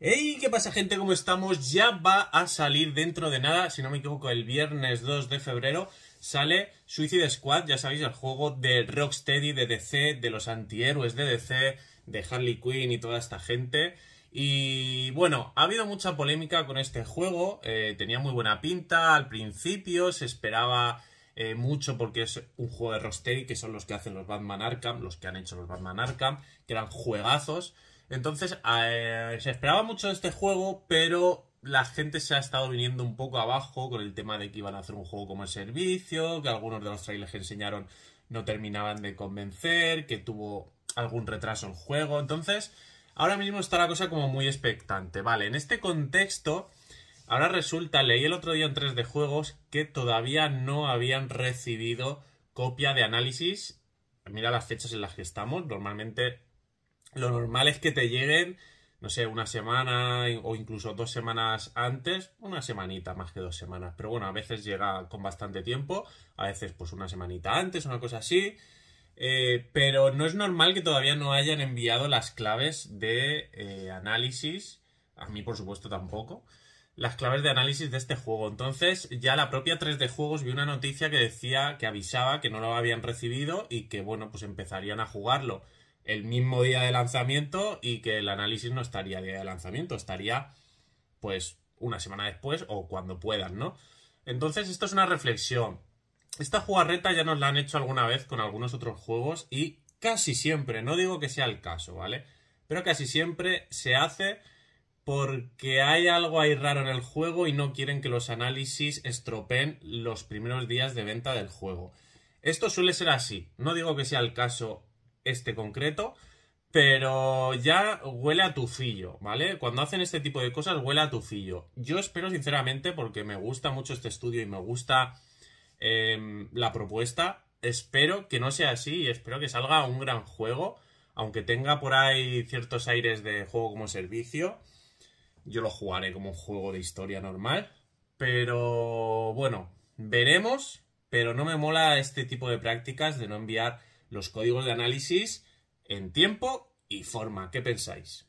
¡Hey! ¿Qué pasa gente? ¿Cómo estamos? Ya va a salir dentro de nada, si no me equivoco, el viernes 2 de febrero sale Suicide Squad, ya sabéis, el juego de Rocksteady, de DC, de los antihéroes de DC, de Harley Quinn y toda esta gente. Y bueno, ha habido mucha polémica con este juego, eh, tenía muy buena pinta al principio, se esperaba eh, mucho porque es un juego de Rocksteady, que son los que hacen los Batman Arkham, los que han hecho los Batman Arkham, que eran juegazos. Entonces, eh, se esperaba mucho este juego, pero la gente se ha estado viniendo un poco abajo con el tema de que iban a hacer un juego como el servicio, que algunos de los trailers que enseñaron no terminaban de convencer, que tuvo algún retraso en juego. Entonces, ahora mismo está la cosa como muy expectante. Vale, en este contexto, ahora resulta, leí el otro día en 3 de juegos que todavía no habían recibido copia de análisis. Mira las fechas en las que estamos. Normalmente lo normal es que te lleguen, no sé, una semana o incluso dos semanas antes, una semanita más que dos semanas. Pero bueno, a veces llega con bastante tiempo, a veces pues una semanita antes, una cosa así. Eh, pero no es normal que todavía no hayan enviado las claves de eh, análisis. A mí, por supuesto, tampoco. Las claves de análisis de este juego. Entonces, ya la propia 3D Juegos vi una noticia que decía, que avisaba que no lo habían recibido y que, bueno, pues empezarían a jugarlo el mismo día de lanzamiento y que el análisis no estaría día de lanzamiento, estaría pues una semana después o cuando puedan, ¿no? Entonces esto es una reflexión. Esta jugarreta ya nos la han hecho alguna vez con algunos otros juegos y casi siempre, no digo que sea el caso, ¿vale? Pero casi siempre se hace porque hay algo ahí raro en el juego y no quieren que los análisis estropeen los primeros días de venta del juego. Esto suele ser así, no digo que sea el caso este concreto, pero ya huele a tucillo, ¿vale? Cuando hacen este tipo de cosas huele a tucillo. Yo espero sinceramente, porque me gusta mucho este estudio y me gusta em, la propuesta, espero que no sea así y espero que salga un gran juego, aunque tenga por ahí ciertos aires de juego como servicio. Yo lo jugaré como un juego de historia normal, pero bueno, veremos, pero no me mola este tipo de prácticas de no enviar los códigos de análisis en tiempo y forma. ¿Qué pensáis?